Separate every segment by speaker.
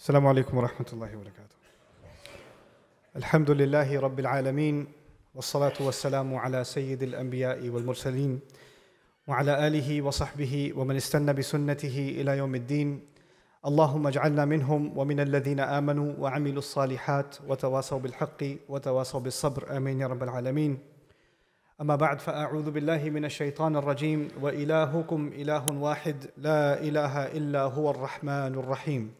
Speaker 1: السلام عليكم ورحمة الله وبركاته. الحمد لله رب العالمين والصلاة والسلام على سيد الأنبياء والمرسلين وعلى آله وصحبه ومن استنى بسنته إلى يوم الدين. اللهم اجعلنا منهم ومن الذين آمنوا وعملوا الصالحات وتواصوا بالحق وتواصوا بالصبر آمين يا رب العالمين. أما بعد فأعوذ بالله من الشيطان الرجيم وإلهكم إله واحد لا إله إلا هو الرحمن الرحيم.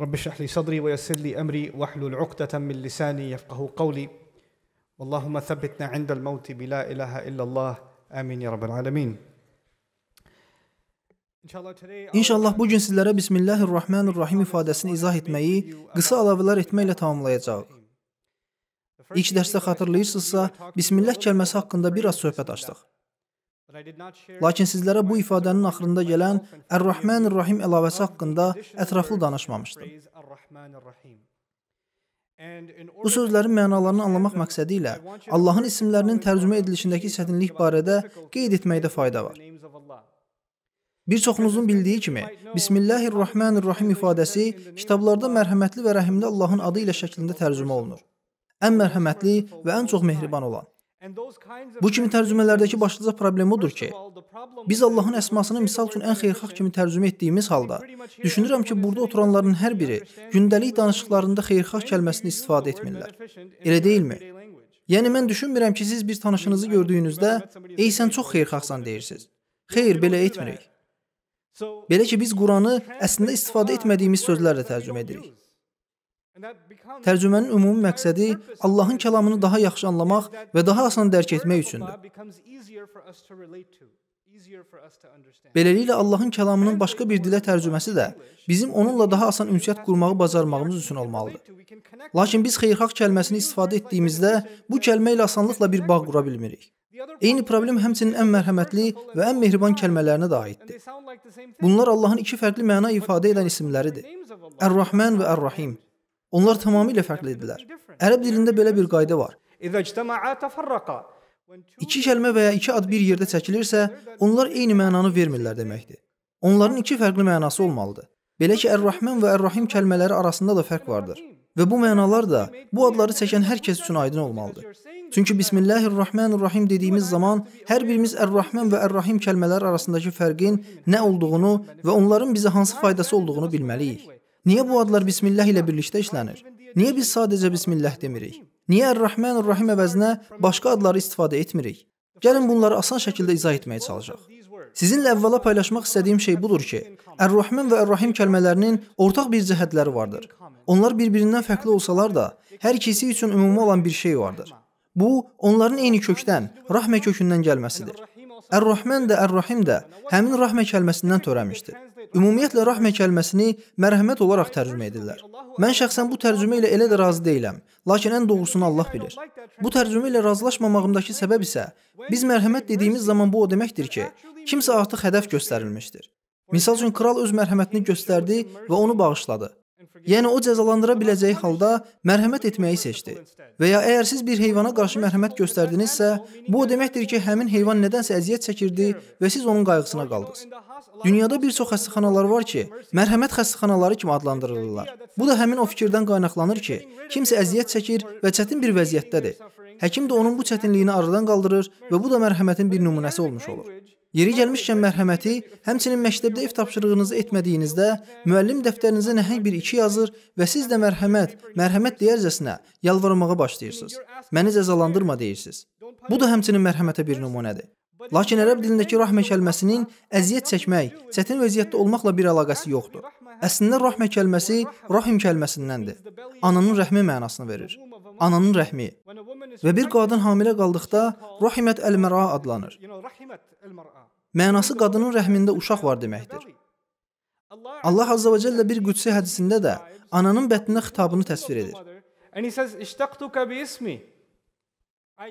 Speaker 1: رب اشرح لي صدري ويسر لي أمري واحلل عقدة من لساني يفقه قولي اللهم ثبتنا عند الموت بلا إله إلا الله آمين يا رب العالمين İnşallah bu gün sizlərə Bismillahir-Rahmanir-Rahim ifadəsini izah etməyi qısa əlavələr etməklə tamamlayacağıq. İlk dərsdə xatırlayırsınızsa, Bismillah kəlməsi haqqında bir az söhbət açdıq. Lakin sizlərə bu ifadənin axırında gələn Ər-Rəhmanir-Rahim əlavəsi haqqında ətraflı danışmamışdım. Bu sözlərin mənalarını anlamaq məqsədi ilə Allahın isimlərinin tərcümə edilişindəki çətinlik barədə qeyd etməkdə fayda var. Bir çoxunuzun bildiyi kimi, Bismillahir-Rahmanir-Rahim ifadəsi kitablarda mərhəmətli və rəhimli Allahın adı ilə şəklində tərcümə olunur. Ən mərhəmətli və ən çox mehriban olan. Bu kimi tərcümələrdəki başlıca problem odur ki, biz Allahın əsmasını misal üçün ən xeyirxah kimi tərcümə etdiyimiz halda, düşünürəm ki, burada oturanların hər biri gündəlik danışıqlarında xeyirxah kəlməsini istifadə etmirlər. Elə deyilmi? Yəni mən düşünmürəm ki, siz bir tanışınızı gördüyünüzdə, "Ey sən çox xeyirxahsan" deyirsiniz. Xeyr, belə etmirik. Belə ki, biz Quranı əslində istifadə etmədiyimiz sözlərlə tərcümə edirik. Tərcümənin ümumi məqsədi Allahın kəlamını daha yaxşı anlamaq və daha asan dərk etmək üçündür. Beləliklə Allahın kəlamının başqa bir dilə tərcüməsi də bizim onunla daha asan ünsiyyət qurmağı bacarmağımız üçün olmalıdır. Lakin biz xeyirxah kəlməsini istifadə etdiyimizdə bu kəlmə ilə asanlıqla bir bağ qura bilmirik. Eyni problem həmçinin ən mərhəmətli və ən mehriban kəlmələrinə də aiddir. Bunlar Allahın iki fərqli məna ifadə edən isimləridir. Ər-Rəhman və Ər-Rəhim. Onlar tamamilə fərqli idilər. Ərəb dilində belə bir qayda var. İki kəlmə və ya iki ad bir yerdə çəkilirsə, onlar eyni mənanı vermirlər deməkdir. Onların iki fərqli mənası olmalıdır. Belə ki, Ər-Rəhman və Ər-Rahim kəlmələri arasında da fərq vardır və bu mənalar da bu adları çəkən hər kəs üçün aydın olmalıdır. Çünki Bismillahir-Rahmanir-Rahim dediyimiz zaman hər birimiz Ər-Rəhman və Ər-Rahim kəlmələri arasındakı fərqin nə olduğunu və onların bizə hansı faydası olduğunu bilməliyik. Niyə bu adlar bismillah ilə birlikdə işlənir? Niyə biz sadəcə bismillah demirik? Niyə Ər-Rəhmanur-Rəhim əvəzinə başqa adları istifadə etmirik? Gəlin bunları asan şəkildə izah etməyə çalışaq. Sizinlə əvvəla paylaşmaq istədiyim şey budur ki, Ər-Rəhman və Ər-Rəhim kəlmələrinin ortaq bir cəhətləri vardır. Onlar bir-birindən fərqli olsalar da, hər ikisi üçün ümumi olan bir şey vardır. Bu, onların eyni kökdən, rəhmə kökündən gəlməsidir. Ər-Rəhman də Ər-Rəhim də həmin rəhmə kəlməsindən törəmişdir. Ümumiyyətlə rəhmə kəlməsini mərhəmət olaraq tərcümə edirlər. Mən şəxsən bu tərcümə ilə elə də razı deyiləm, lakin ən doğrusunu Allah bilir. Bu tərcümə ilə razılaşmamağımdakı səbəb isə biz mərhəmət dediyimiz zaman bu o deməkdir ki, kimsə artıq hədəf göstərilmişdir. Məsəl üçün kral öz mərhəmətini göstərdi və onu bağışladı. Yəni o cəzalandıra biləcəyi halda mərhəmət etməyi seçdi. Və ya əgər siz bir heyvana qarşı mərhəmət göstərdinizsə, bu o deməkdir ki, həmin heyvan nədənsə əziyyət çəkirdi və siz onun qayğısına qaldınız. Dünyada bir çox xəstəxanalar var ki, mərhəmət xəstəxanaları kimi adlandırılırlar. Bu da həmin o fikirdən qaynaqlanır ki, kimsə əziyyət çəkir və çətin bir vəziyyətdədir. Həkim də onun bu çətinliyini aradan qaldırır və bu da mərhəmətin bir nümunəsi olmuş olur. Yeri gəlmişkən mərhəməti, həmçinin məktəbdə ev tapşırığınızı etmədiyinizdə müəllim dəftərinizə nəhəng bir iki yazır və siz də mərhəmət, mərhəmət deyərcəsinə yalvarmağa başlayırsınız. Məni cəzalandırma deyirsiniz. Bu da həmçinin mərhəmətə bir nümunədir. Lakin ərəb dilindəki rəhmə kəlməsinin əziyyət çəkmək, çətin vəziyyətdə olmaqla bir əlaqəsi yoxdur. Əslində rəhmə kəlməsi rahim kəlməsindəndir. Ananın rəhmi mənasını verir. Ananın rəhmi. Və bir qadın hamilə qaldıqda Rahimət əl-Məra adlanır. Mənası qadının rəhmində uşaq var deməkdir. Allah Azza və Cəllə bir qüdsi hədisində də ananın bətninə xitabını təsvir edir.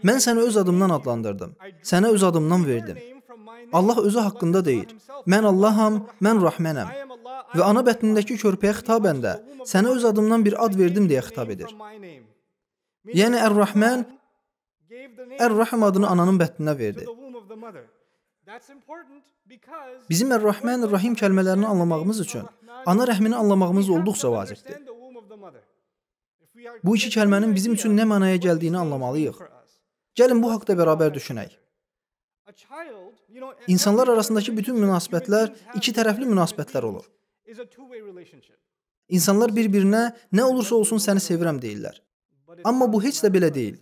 Speaker 1: Mən səni öz adımdan adlandırdım. Sənə öz adımdan verdim. Allah özü haqqında deyir: Mən Allaham, mən Rəhmənəm. Və ana bətnindəki körpəyə xitabən də sənə öz adımdan bir ad verdim deyə xitab edir. Yəni Ər-Rəhman Ər-Rəhim adını ananın bətninə verdi. Bizim Ər-Rəhman Ər-Rəhim kəlmələrini anlamağımız üçün ana rəhmini anlamağımız olduqca vacibdir. Bu iki kəlmənin bizim üçün nə mənaya gəldiyini anlamalıyıq. Gəlin bu haqqda bərabər düşünək. İnsanlar arasındakı bütün münasibətlər iki tərəfli münasibətlər olur. İnsanlar bir-birinə nə olursa olsun səni sevirəm deyirlər. Amma bu heç də belə deyil.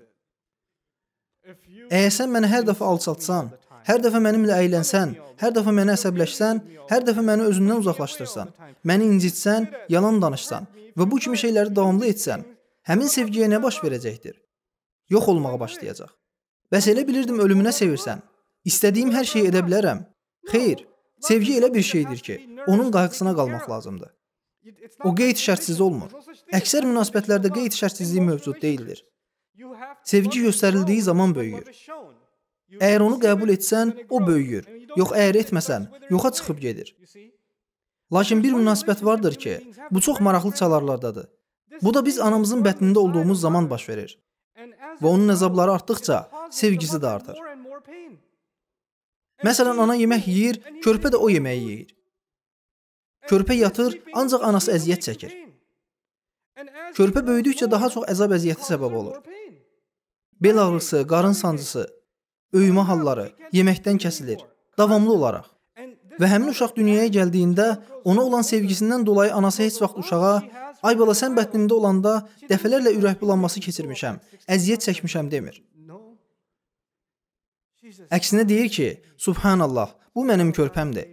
Speaker 1: Əgər sən məni hər dəfə alçaltsan, hər dəfə mənimlə əylənsən, hər dəfə məni əsəbləşsən, hər dəfə məni özündən uzaqlaşdırsan, məni incitsən, yalan danışsan və bu kimi şeyləri davamlı etsən, həmin sevgiyə nə baş verəcəkdir? Yox olmağa başlayacaq. Bəs elə bilirdim ölümünə sevirsən. İstədiyim hər şeyi edə bilərəm. Xeyr, sevgi elə bir şeydir ki, onun qayğısına qalmaq lazımdır. O qeyd şərtsiz olmur. Əksər münasibətlərdə qeyd şərtsizliyi mövcud deyildir. Sevgi göstərildiyi zaman böyüyür. Əgər onu qəbul etsən, o böyüyür. Yox, əgər etməsən, yoxa çıxıb gedir. Lakin bir münasibət vardır ki, bu çox maraqlı çalarlardadır. Bu da biz anamızın bətnində olduğumuz zaman baş verir. Və onun əzabları artdıqca, sevgisi də artır. Məsələn, ana yemək yeyir, körpə də o yeməyi yeyir. Körpə yatır, ancaq anası əziyyət çəkir. Körpə böyüdükcə daha çox əzab əziyyətə səbəb olur. Bel ağrısı, qarın sancısı, öyümə halları, yeməkdən kəsilir, davamlı olaraq. Və həmin uşaq dünyaya gəldiyində ona olan sevgisindən dolayı anası heç vaxt uşağa "Ay bala, sən bətnimdə olanda dəfələrlə ürək bulanması keçirmişəm, əziyyət çəkmişəm" demir. Əksinə deyir ki, "Subhanallah, bu mənim körpəmdir."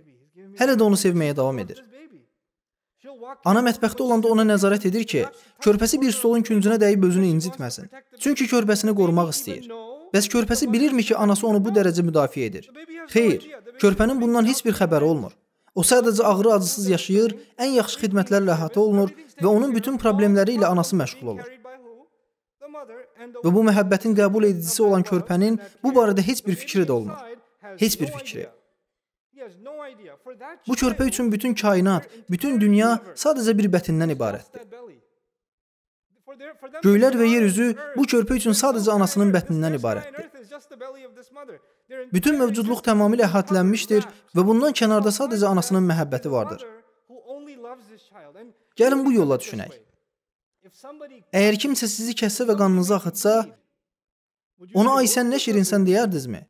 Speaker 1: Hələ də onu sevməyə davam edir. Ana mətbəxdə olanda ona nəzarət edir ki, körpəsi bir stolun küncünə dəyib özünü incitməsin. Çünki körpəsini qorumaq istəyir. Bəs körpəsi bilirmi ki, anası onu bu dərəcə müdafiə edir? Xeyr, körpənin bundan heç bir xəbəri olmur. O sadəcə ağrı acısız yaşayır, ən yaxşı xidmətlərlə əhatə olunur və onun bütün problemləri ilə anası məşğul olur. Və bu məhəbbətin qəbul edicisi olan körpənin bu barədə heç bir fikri də olmur. Heç bir fikri. Bu körpə üçün bütün kainat, bütün dünya sadəcə bir bətindən ibarətdir. Göylər və yer üzü bu körpə üçün sadəcə anasının bətnindən ibarətdir. Bütün mövcudluq tamamilə əhatələnmişdir və bundan kənarda sadəcə anasının məhəbbəti vardır. Gəlin bu yolla düşünək. Əgər kimsə sizi kəssə və qanınızı axıtsa, ona ay sən nə şirinsən deyərdinizmi?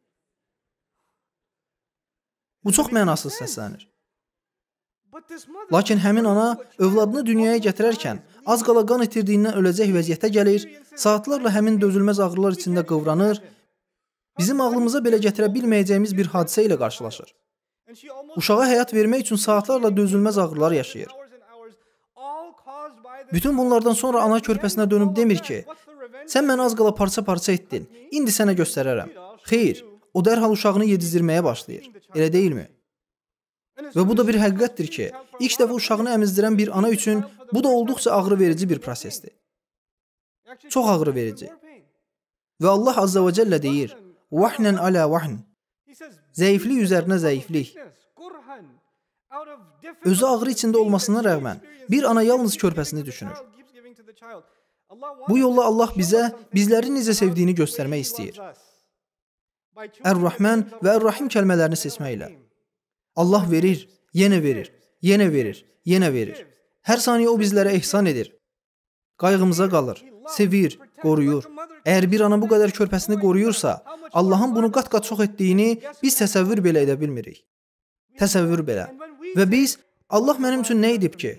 Speaker 1: Bu çox mənasız səslənir. Lakin həmin ana övladını dünyaya gətirərkən az qala qan itirdiyindən öləcək vəziyyətə gəlir, saatlarla həmin dözülməz ağrılar içində qıvranır, bizim ağlımıza belə gətirə bilməyəcəyimiz bir hadisə ilə qarşılaşır. Uşağa həyat vermək üçün saatlarla dözülməz ağrılar yaşayır. Bütün bunlardan sonra ana körpəsinə dönüb demir ki, sən məni az qala parça-parça etdin, indi sənə göstərərəm. Xeyr, o dərhal uşağını yedizdirməyə başlayır. Elə deyilmi? Və bu da bir həqiqətdir ki, ilk dəfə uşağını əmizdirən bir ana üçün bu da olduqca ağrıverici bir prosesdir. Çox ağrıverici. Və Allah Azza və Cəllə deyir: "Vahnan ala vahn." Zəiflik üzərinə zəiflik. Özü ağrı içində olmasına rəğmən bir ana yalnız körpəsini düşünür. Bu yolla Allah bizə bizləri necə sevdiyini göstərmək istəyir. Ər-Rəhman və Ər-Rahim kəlmələrini seçməklə. Allah verir, yenə verir, yenə verir, yenə verir. Hər saniyə o bizlərə ehsan edir. Qayğımıza qalır, sevir, qoruyur. Əgər bir ana bu qədər körpəsini qoruyursa, Allahın bunu qat-qat çox etdiyini biz təsəvvür belə edə bilmirik. Təsəvvür belə. Və biz Allah mənim üçün nə edib ki?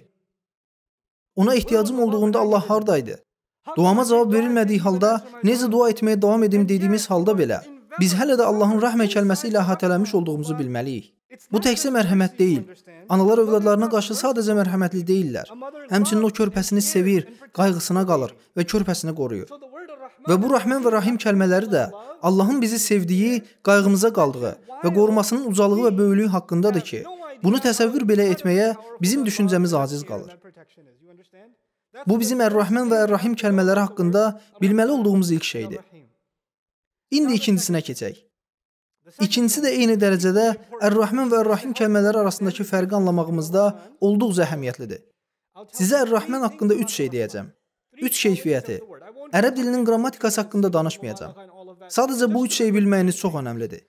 Speaker 1: Ona ehtiyacım olduğunda Allah hardaydı? Duama cavab verilmədiyi halda necə dua etməyə davam edim dediyimiz halda belə Biz hələ də Allahın rəhmə kəlməsi ilə əhatələnmiş olduğumuzu bilməliyik. Bu təkcə mərhəmət deyil. Analar övladlarına qarşı sadəcə mərhəmətli deyillər. Həmçinin o körpəsini sevir, qayğısına qalır və körpəsini qoruyur. Və bu Rəhman və Rahim kəlmələri də Allahın bizi sevdiyi, qayğımıza qaldığı və qorumasının ucalığı və böyüklüyü haqqındadır ki, bunu təsəvvür belə etməyə bizim düşüncəmiz aciz qalır. Bu bizim Ər-Rəhman və Ər-Rahim kəlmələri haqqında bilməli olduğumuz ilk şeydir. İndi ikincisinə keçək. İkincisi də eyni dərəcədə Ər-Rəhman və Ər-Rahim kəlmələri arasındakı fərqi anlamağımızda olduqca əhəmiyyətlidir. Sizə Ər-Rəhman haqqında 3 şey deyəcəm. 3 keyfiyyəti. Ərəb dilinin qrammatikası haqqında danışmayacağam. Sadəcə bu 3 şeyi bilməyiniz çox önəmlidir.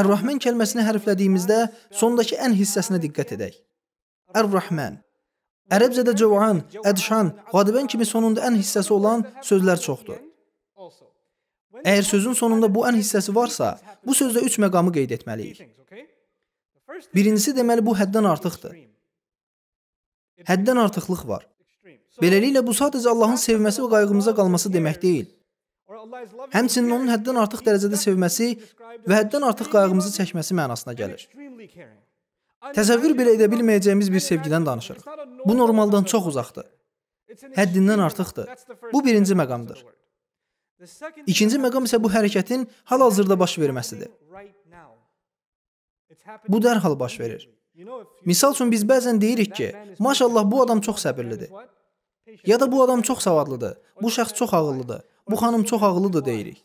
Speaker 1: Ər-Rəhman kəlməsini hərflədiyimizdə sondakı ən hissəsinə diqqət edək. Ər-Rəhman. Ərəbcədə Cəvan, Ədşan, Qadibən kimi sonunda ən hissəsi olan sözlər çoxdur. Əgər sözün sonunda bu ən hissəsi varsa, bu sözdə 3 məqamı qeyd etməliyik. Birincisi deməli bu həddən artıqdır. Həddən artıqlıq var. Beləliklə bu sadəcə Allahın sevməsi və qayğımıza qalması demək deyil. Həmçinin onun həddən artıq dərəcədə sevməsi və həddən artıq qayğımızı çəkməsi mənasına gəlir. Təsəvvür belə edə bilməyəcəyimiz bir sevgidən danışırıq. Bu normaldan çox uzaqdır. Həddindən artıqdır. Bu birinci məqamdır. İkinci məqam isə bu hərəkətin hal-hazırda baş verməsidir. Bu dərhal baş verir. Misal üçün biz bəzən deyirik ki, maşallah bu adam çox səbirlidir. Ya da bu adam çox savadlıdır. Bu şəxs çox ağıllıdır. Bu xanım çox ağıllıdır deyirik.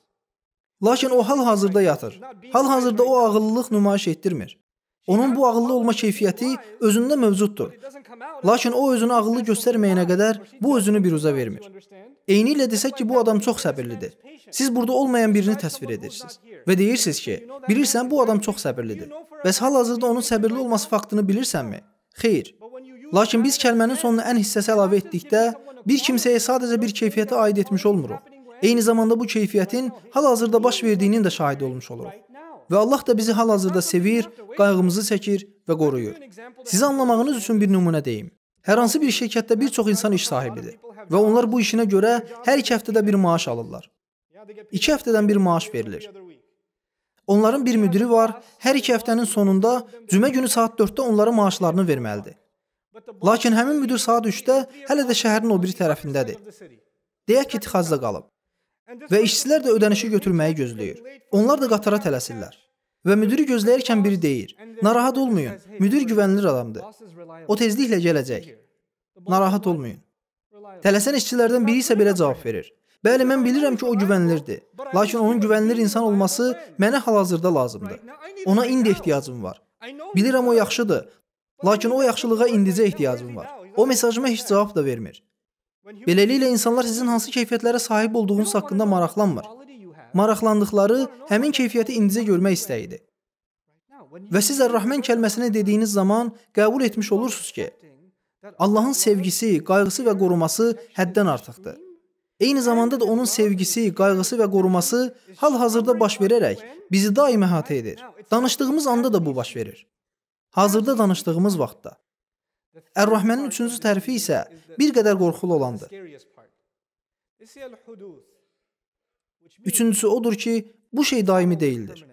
Speaker 1: Lakin o hal-hazırda yatır. Hal-hazırda o ağıllılıq nümayiş etdirmir. Onun bu ağıllı olma keyfiyyəti özündə mövcuddur. Lakin o özünü ağıllı göstərməyənə qədər bu özünü biruzə vermir. Eyni ilə desək ki, bu adam çox səbirlidir. Siz burada olmayan birini təsvir edirsiniz və deyirsiniz ki, bilirsən bu adam çox səbirlidir. Bəs hal-hazırda onun səbirli olması faktını bilirsənmi? Xeyr. Lakin biz kəlmənin sonuna ən hissəsi əlavə etdikdə bir kimsəyə sadəcə bir keyfiyyətə aid etmiş olmuruq. Eyni zamanda bu keyfiyyətin hal-hazırda baş verdiyinin də şahidi olmuş oluruq. Və Allah da bizi hal-hazırda sevir, qayğımızı çəkir və qoruyur. Sizi anlamağınız üçün bir nümunə deyim. Hər hansı bir şirkətdə bir çox insan iş sahibidir və onlar bu işinə görə hər 2 həftədə bir maaş alırlar. 2 həftədən bir maaş verilir. Onların bir müdiri var, hər 2 həftənin sonunda cümə günü saat 4-də onlara maaşlarını verməlidir. Lakin həmin müdir saat 3-də hələ də şəhərin o biri tərəfindədir. Deyək ki, tıxacda qalıb və işçilər də ödənişi götürməyi gözləyir. Onlar da qatara tələsirlər və müdiri gözləyərkən biri deyir: "Narahat olmayın. Müdir güvənilir adamdır. O tezliklə gələcək. Narahat olmayın." Tələsən işçilərdən biri isə belə cavab verir: "Bəli, mən bilirəm ki, o güvənilirdir. Lakin onun güvənilir insan olması mənə hal-hazırda lazımdır. Ona indi ehtiyacım var. Bilirəm o yaxşıdır, lakin o yaxşılığa indicə ehtiyacım var." O mesajıma heç cavab da vermir. Beləliklə insanlar sizin hansı keyfiyyətlərə sahib olduğunuz haqqında maraqlanmır maraqlandıqları həmin keyfiyyəti indicə görmək istəyidir. Və siz Ər-Rəhman kəlməsini dediyiniz zaman qəbul etmiş olursunuz ki, Allahın sevgisi, qayğısı və qoruması həddən artıqdır. Eyni zamanda da onun sevgisi, qayğısı və qoruması hal-hazırda baş verərək bizi daim əhatə edir. Danışdığımız anda da bu baş verir. Hazırda danışdığımız vaxtda. Ər-Rəhmənin üçüncü tərifi isə bir qədər qorxulu olandır. Üçüncüsü odur ki, bu şey daimi deyildir.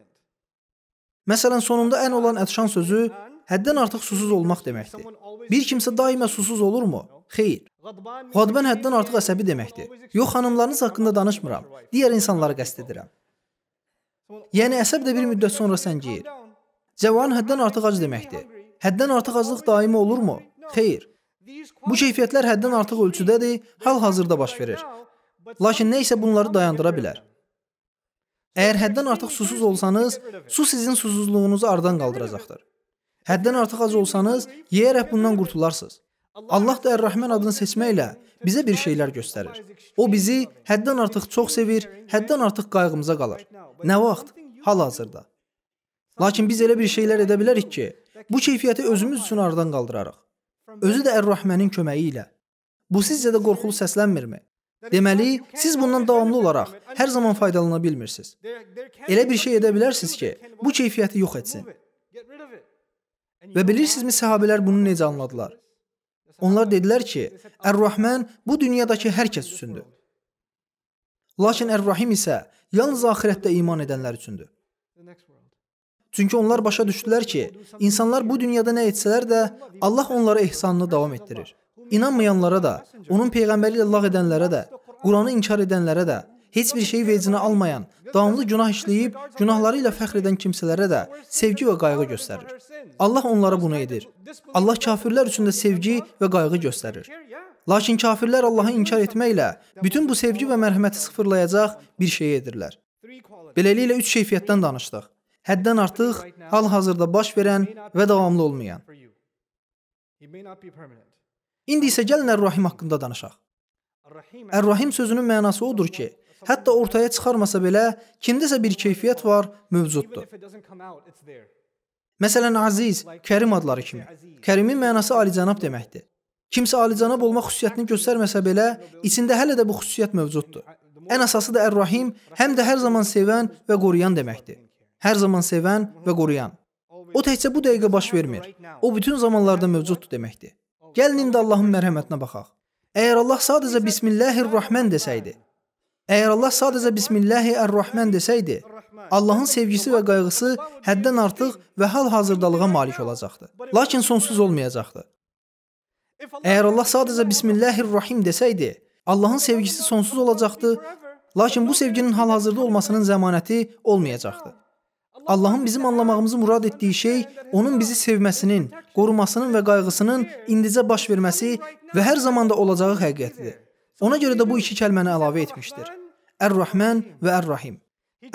Speaker 1: Məsələn, sonunda ən olan ətşan sözü həddən artıq susuz olmaq deməkdir. Bir kimsə daima susuz olurmu? Xeyr. Qadban həddən artıq əsəbi deməkdir. Yox, xanımlarınız haqqında danışmıram. Digər insanları qəsd edirəm. Yəni əsəb də bir müddət sonra səngiyir. Cəvan həddən artıq ac deməkdir. Həddən artıq aclıq daimi olurmu? Xeyr. Bu keyfiyyətlər həddən artıq ölçüdədir, hal-hazırda baş verir. Lakin nə isə bunları dayandıra bilər. Əgər həddən artıq susuz olsanız, su sizin susuzluğunuzu aradan qaldıracaqdır. Həddən artıq ac olsanız, yeyərək bundan qurtularsınız. Allah da Ər-Rəhman adını seçməklə bizə bir şeylər göstərir. O bizi həddən artıq çox sevir, həddən artıq qayğımıza qalır. Nə vaxt? Hal-hazırda. Lakin biz elə bir şeylər edə bilərik ki, bu keyfiyyəti özümüz üçün aradan qaldırarıq. Özü də Ər-Rəhmənin köməyi ilə. Bu sizcə də qorxulu səslənmirmi? Deməli, siz bundan davamlı olaraq hər zaman faydalana bilmirsiniz. Elə bir şey edə bilərsiniz ki, bu keyfiyyəti yox etsin. Və bilirsinizmi səhabələr bunu necə anladılar? Onlar dedilər ki, Ər-Rəhman bu dünyadakı hər kəs üçündür. Lakin Ər-Rahim isə yalnız axirətdə iman edənlər üçündür. Çünki onlar başa düşdülər ki, insanlar bu dünyada nə etsələr də Allah onlara ehsanını davam etdirir. İnanmayanlara da, onun peyğəmbəri ilə lağ edənlərə də, Quranı inkar edənlərə də, heç bir şeyi vecinə almayan, davamlı günah işləyib, günahları ilə fəxr edən kimsələrə də sevgi və qayğı göstərir. Allah onlara bunu edir. Allah kafirlər üçün də sevgi və qayğı göstərir. Lakin kafirlər Allahı inkar etməklə bütün bu sevgi və mərhəməti sıfırlayacaq bir şey edirlər. Beləliklə üç keyfiyyətdən danışdıq. Həddən artıq, hal-hazırda baş verən və davamlı olmayan. It may not be permanent. İndi isə gəlin Ər-Rahim haqqında danışaq. Ər-Rahim sözünün mənası odur ki, hətta ortaya çıxarmasa belə kimdəsə bir keyfiyyət var, mövcuddur. Məsələn, Aziz, Kərim adları kimi. Kərimin mənası alicənab deməkdir. Kimsə alicənab olma xüsusiyyətini göstərməsə belə, içində hələ də bu xüsusiyyət mövcuddur. Ən əsası da Ər-Rahim həm də hər zaman sevən və qoruyan deməkdir. Hər zaman sevən və qoruyan. O təkcə bu dəqiqə baş vermir. O bütün zamanlarda mövcuddur deməkdir. Gəlin indi Allahın mərhəmətinə baxaq. Əgər Allah sadəcə Bismillahir-Rahman desəydi, əgər Allah sadəcə Bismillahir-Rahman desəydi, Allahın sevgisi və qayğısı həddən artıq və hal-hazırdalığa malik olacaqdı. Lakin sonsuz olmayacaqdı. Əgər Allah sadəcə Bismillahir-Rahim desəydi, Allahın sevgisi sonsuz olacaqdı, lakin bu sevginin hal-hazırda olmasının zəmanəti olmayacaqdı. Allahın bizim anlamağımızı murad etdiyi şey onun bizi sevməsinin, qorumasının və qayğısının indicə baş verməsi və hər zamanda olacağı həqiqətidir. Ona görə də bu iki kəlməni əlavə etmişdir. Ər-Rəhman və Ər-Rahim.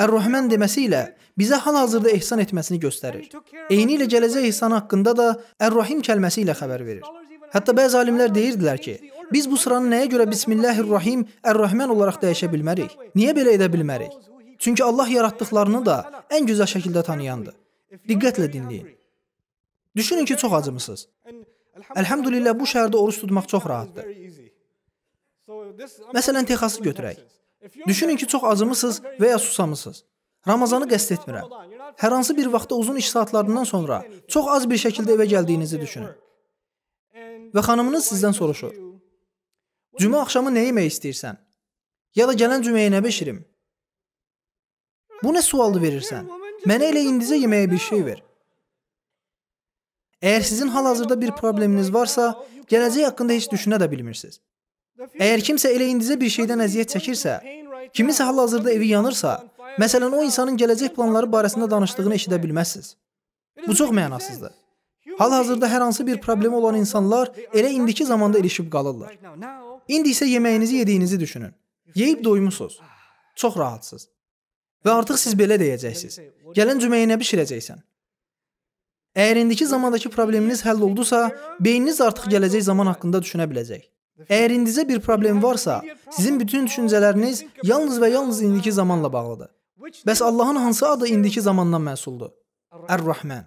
Speaker 1: Ər-Rəhman deməsi ilə bizə hal-hazırda ehsan etməsini göstərir. Eyni ilə gələcək ehsan haqqında da Ər-Rahim kəlməsi ilə xəbər verir. Hətta bəzi alimlər deyirdilər ki, biz bu sıranı nəyə görə Bismillahir-Rahim, Ər-Rəhman olaraq dəyişə bilmərik? Niyə belə edə bilmərik? Çünki Allah yaratdıqlarını da ən gözəl şəkildə tanıyandır. Diqqətlə dinləyin. Düşünün ki, çox acımısınız. Əlhamdülillah bu şəhərdə oruç tutmaq çox rahatdır. Məsələn, Texası götürək. Düşünün ki, çox acımısınız və ya susamısınız. Ramazanı qəsd etmirəm. Hər hansı bir vaxtda uzun iş saatlarından sonra çox az bir şəkildə evə gəldiyinizi düşünün. Və xanımınız sizdən soruşur: "Cümə axşamı nə yemək istəyirsən?" Ya da gələn cüməyə nə bişirim? Bu nə sualı verirsən? Mənə elə indizə yeməyə bir şey ver. Əgər sizin hal-hazırda bir probleminiz varsa, gələcək haqqında heç düşünə də bilmirsiniz. Əgər kimsə elə indizə bir şeydən əziyyət çəkirsə, kiminsə hal-hazırda evi yanırsa, məsələn o insanın gələcək planları barəsində danışdığını eşidə bilməzsiniz. Bu çox mənasızdır. Hal-hazırda hər hansı bir problemi olan insanlar elə indiki zamanda ilişib qalırlar. İndi isə yeməyinizi yediyinizi düşünün. Yeyib doymusunuz. Çox rahatsız. Və artıq siz belə deyəcəksiniz. Gələn cümləyə nə bişirəcəksən? Əgər indiki zamandakı probleminiz həll oldusa, beyniniz artıq gələcək zaman haqqında düşünə biləcək. Əgər indizə bir problem varsa, sizin bütün düşüncələriniz yalnız və yalnız indiki zamanla bağlıdır. Bəs Allahın hansı adı indiki zamandan məsuldur? Ər-Rəhman.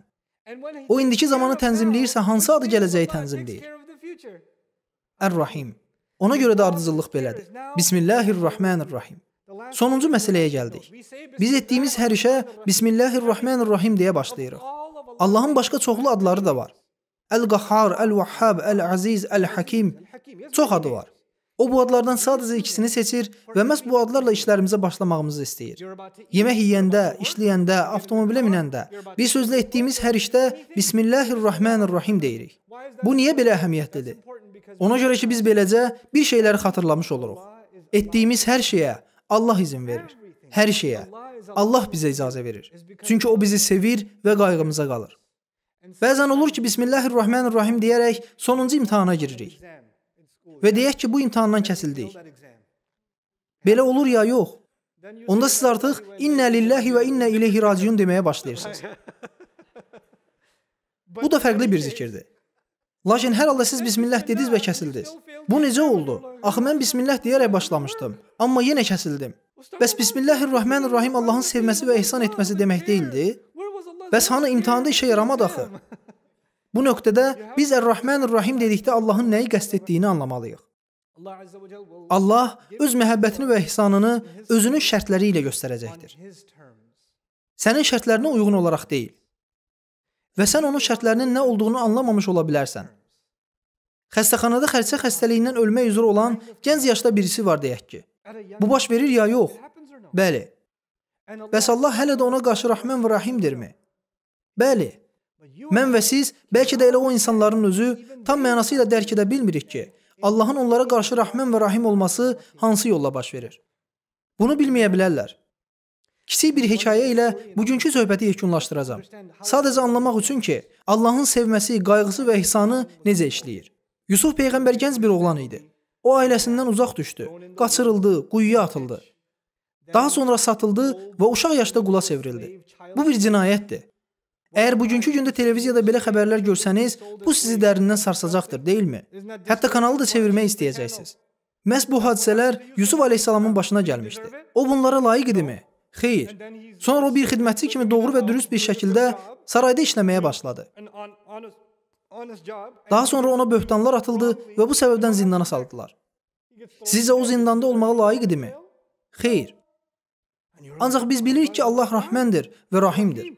Speaker 1: O indiki zamanı tənzimləyirsə, hansı adı gələcəyi tənzimləyir? Ər-Rahim. Ona görə də ardıcıllıq belədir. Bismillahir-Rahmanir-Rahim. Sonuncu məsələyə gəldik. Biz etdiyimiz hər işə Bismillahir-Rahmanir-Rahim deyə başlayırıq. Allahın başqa çoxlu adları da var. Əl-Qahhar, Əl-Vahhab, Əl-Aziz, Əl-Hakim. Çox adı var. O bu adlardan sadəcə ikisini seçir və məhz bu adlarla işlərimizə başlamağımızı istəyir. Yemək yeyəndə, işləyəndə, avtomobilə minəndə, bir sözlə etdiyimiz hər işdə Bismillahir-Rahmanir-Rahim deyirik. Bu niyə belə əhəmiyyətlidir? Ona görə ki, biz beləcə bir şeyləri xatırlamış oluruq. Etdiyimiz hər şeyə, Allah izin verir. Hər şeyə. Allah bizə icazə verir. Çünki o bizi sevir və qayğımıza qalır. Bəzən olur ki, Bismillahirrahmanirrahim deyərək sonuncu imtahana giririk. Və deyək ki, bu imtahandan kəsildik. Belə olur ya yox? Onda siz artıq inna lillahi və inna ilayhi raciun deməyə başlayırsınız. Bu da fərqli bir zikirdir. Lakin hər halda siz bismillah dediniz və kəsildiniz. Bu necə oldu? Axı mən bismillah deyərək başlamışdım, amma yenə kəsildim. Bəs bismillahir-rahmanir-rahim Allahın sevməsi və ehsan etməsi demək deyildi? Bəs hanı imtahanda işə yaramadı axı? Bu nöqtədə biz Ər-Rəhmanir-Rahim dedikdə Allahın nəyi qəsd etdiyini anlamalıyıq. Allah öz məhəbbətini və ihsanını özünün şərtləri ilə göstərəcəkdir. Sənin şərtlərinə uyğun olaraq deyil və sən onun şərtlərinin nə olduğunu anlamamış ola bilərsən. Xəstəxanada xərçə xəstəliyindən ölmək üzrə olan gənc yaşda birisi var deyək ki. Bu baş verir ya yox? Bəli. Bəs Allah hələ də ona qarşı rəhmən və rəhimdirmi? Bəli. Mən və siz bəlkə də elə o insanların özü tam mənası ilə dərk edə bilmirik ki, Allahın onlara qarşı rəhmən və rəhim olması hansı yolla baş verir. Bunu bilməyə bilərlər kiçik bir hekayə ilə bugünkü söhbəti yekunlaşdıracam. Sadəcə anlamaq üçün ki, Allahın sevməsi, qayğısı və ihsanı necə işləyir. Yusuf peyğəmbər gənc bir oğlan idi. O ailəsindən uzaq düşdü, qaçırıldı, quyuya atıldı. Daha sonra satıldı və uşaq yaşda qula çevrildi. Bu bir cinayətdir. Əgər bugünkü gündə televiziyada belə xəbərlər görsəniz, bu sizi dərindən sarsacaqdır, deyilmi? Hətta kanalı da çevirmək istəyəcəksiniz. Məs bu hadisələr Yusuf alayhisalamın başına gəlmişdi. O bunlara layiq idimi? Xeyr. Sonra o bir xidmətçi kimi doğru və dürüst bir şəkildə sarayda işləməyə başladı. Daha sonra ona böhtanlar atıldı və bu səbəbdən zindana saldılar. Sizcə o zindanda olmağa layiq idimi? Xeyr. Ancaq biz bilirik ki, Allah rəhməndir və rahimdir.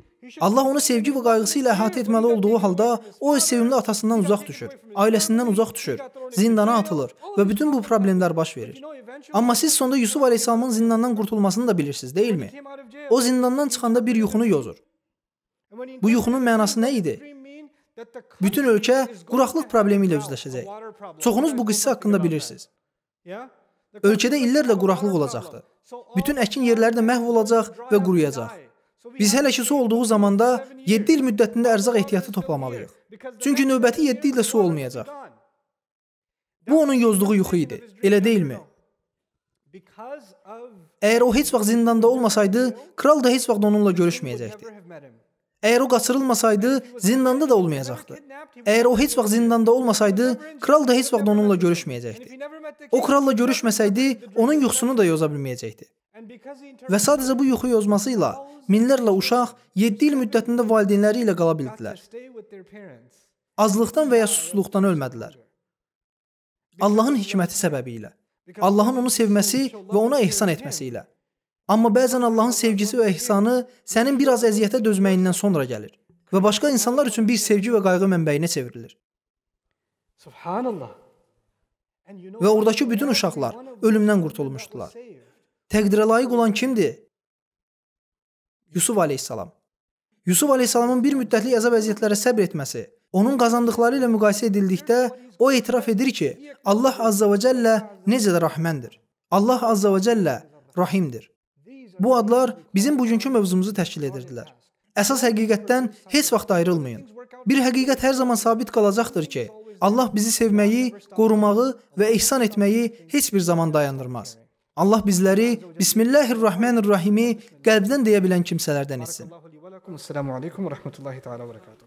Speaker 1: Allah onu sevgi və qayğısı ilə əhatə etməli olduğu halda o öz sevimli atasından uzaq düşür, ailəsindən uzaq düşür, zindana atılır və bütün bu problemlər baş verir. Amma siz sonda Yusuf əleyhissalamın zindandan qurtulmasını da bilirsiniz, deyilmi? O zindandan çıxanda bir yuxunu yozur. Bu yuxunun mənası nə idi? Bütün ölkə quraqlıq problemi ilə üzləşəcək. Çoxunuz bu qissə haqqında bilirsiniz. Ölkədə illərlə quraqlıq olacaqdı. Bütün əkin yerləri də məhv olacaq və quruyacaq. Biz hələ ki su olduğu zamanda 7 il müddətində ərzaq ehtiyatı toplamalıyıq. Çünki növbəti 7 ildə su olmayacaq. Bu onun yozduğu yuxu idi. Elə deyilmi? Əgər o heç vaxt zindanda olmasaydı, kral da heç vaxt onunla görüşməyəcəkdi. Əgər o qaçırılmasaydı, zindanda da olmayacaqdı. Əgər o heç vaxt zindanda olmasaydı, kral da heç vaxt onunla görüşməyəcəkdi. O kralla görüşməsəydi, onun yuxusunu da yoza bilməyəcəkdi. Və sadəcə bu yuxu yozmasıyla minlərlə uşaq 7 il müddətində valideynləri ilə qala bildilər. Azlıqdan və ya susuzluqdan ölmədilər. Allahın hikməti səbəbi ilə. Allahın onu sevməsi və ona ehsan etməsi ilə. Amma bəzən Allahın sevgisi və ehsanı sənin bir az əziyyətə dözməyindən sonra gəlir və başqa insanlar üçün bir sevgi və qayğı mənbəyinə çevrilir. Subhanallah. Və oradakı bütün uşaqlar ölümdən qurtulmuşdular təqdirə layiq olan kimdir? Yusuf aleyhissalam. Yusuf aleyhissalamın bir müddətlik əzab əziyyətlərə səbr etməsi, onun qazandıqları ilə müqayisə edildikdə o etiraf edir ki, Allah azza və cəllə necə də rəhməndir. Allah azza və cəllə rahimdir. Bu adlar bizim bugünkü mövzumuzu təşkil edirdilər. Əsas həqiqətdən heç vaxt ayrılmayın. Bir həqiqət hər zaman sabit qalacaqdır ki, Allah bizi sevməyi, qorumağı və ehsan etməyi heç bir zaman dayandırmaz. Allah bizləri Bismillahir-Rahmanir-Rahimi qəlbdən deyə bilən kimsələrdən etsin. Assalamu alaykum və rahmetullahi taala və bərəkatuh.